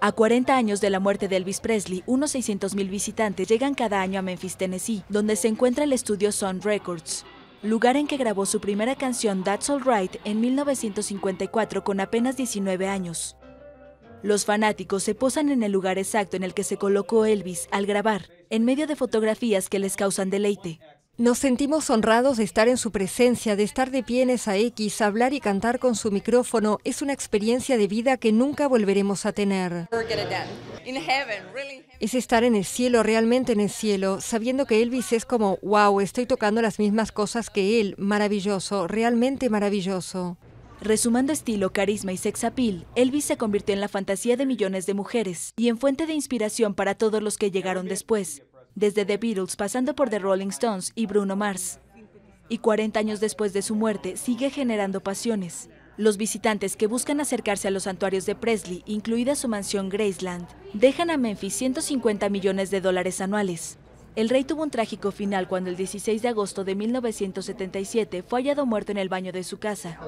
A 40 años de la muerte de Elvis Presley, unos 600.000 visitantes llegan cada año a Memphis, Tennessee, donde se encuentra el estudio Sound Records, lugar en que grabó su primera canción That's Alright en 1954 con apenas 19 años. Los fanáticos se posan en el lugar exacto en el que se colocó Elvis al grabar, en medio de fotografías que les causan deleite. Nos sentimos honrados de estar en su presencia, de estar de pie en esa X, hablar y cantar con su micrófono. Es una experiencia de vida que nunca volveremos a tener. Es estar en el cielo, realmente en el cielo, sabiendo que Elvis es como, wow, estoy tocando las mismas cosas que él. Maravilloso, realmente maravilloso. Resumando estilo, carisma y sex appeal, Elvis se convirtió en la fantasía de millones de mujeres y en fuente de inspiración para todos los que llegaron después desde The Beatles pasando por The Rolling Stones y Bruno Mars. Y 40 años después de su muerte sigue generando pasiones. Los visitantes que buscan acercarse a los santuarios de Presley, incluida su mansión Graceland, dejan a Memphis 150 millones de dólares anuales. El rey tuvo un trágico final cuando el 16 de agosto de 1977 fue hallado muerto en el baño de su casa.